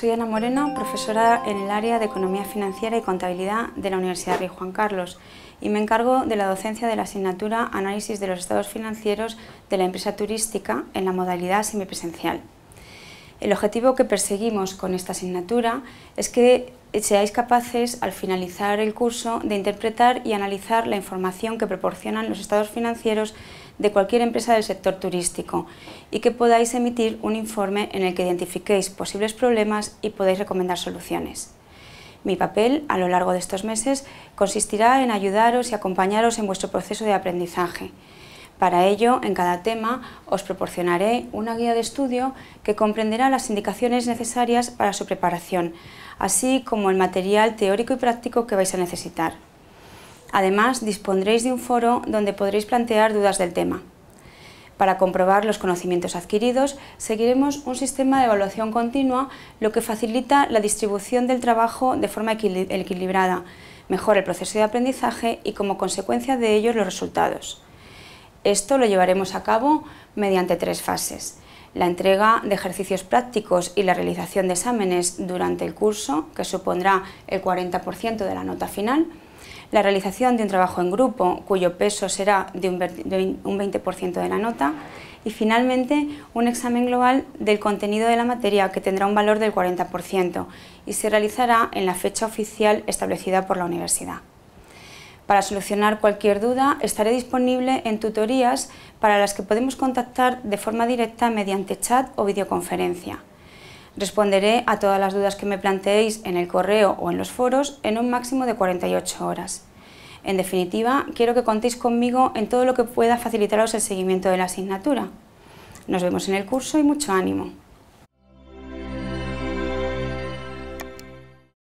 soy Ana Moreno, profesora en el área de Economía Financiera y Contabilidad de la Universidad Rey Juan Carlos y me encargo de la docencia de la asignatura Análisis de los estados financieros de la empresa turística en la modalidad semipresencial. El objetivo que perseguimos con esta asignatura es que seáis capaces, al finalizar el curso, de interpretar y analizar la información que proporcionan los estados financieros de cualquier empresa del sector turístico y que podáis emitir un informe en el que identifiquéis posibles problemas y podáis recomendar soluciones. Mi papel a lo largo de estos meses consistirá en ayudaros y acompañaros en vuestro proceso de aprendizaje para ello, en cada tema os proporcionaré una guía de estudio que comprenderá las indicaciones necesarias para su preparación, así como el material teórico y práctico que vais a necesitar. Además, dispondréis de un foro donde podréis plantear dudas del tema. Para comprobar los conocimientos adquiridos, seguiremos un sistema de evaluación continua, lo que facilita la distribución del trabajo de forma equilibrada, mejora el proceso de aprendizaje y como consecuencia de ello los resultados. Esto lo llevaremos a cabo mediante tres fases. La entrega de ejercicios prácticos y la realización de exámenes durante el curso, que supondrá el 40% de la nota final. La realización de un trabajo en grupo, cuyo peso será de un 20% de la nota. Y finalmente, un examen global del contenido de la materia, que tendrá un valor del 40% y se realizará en la fecha oficial establecida por la universidad. Para solucionar cualquier duda estaré disponible en tutorías para las que podemos contactar de forma directa mediante chat o videoconferencia. Responderé a todas las dudas que me planteéis en el correo o en los foros en un máximo de 48 horas. En definitiva, quiero que contéis conmigo en todo lo que pueda facilitaros el seguimiento de la asignatura. Nos vemos en el curso y mucho ánimo.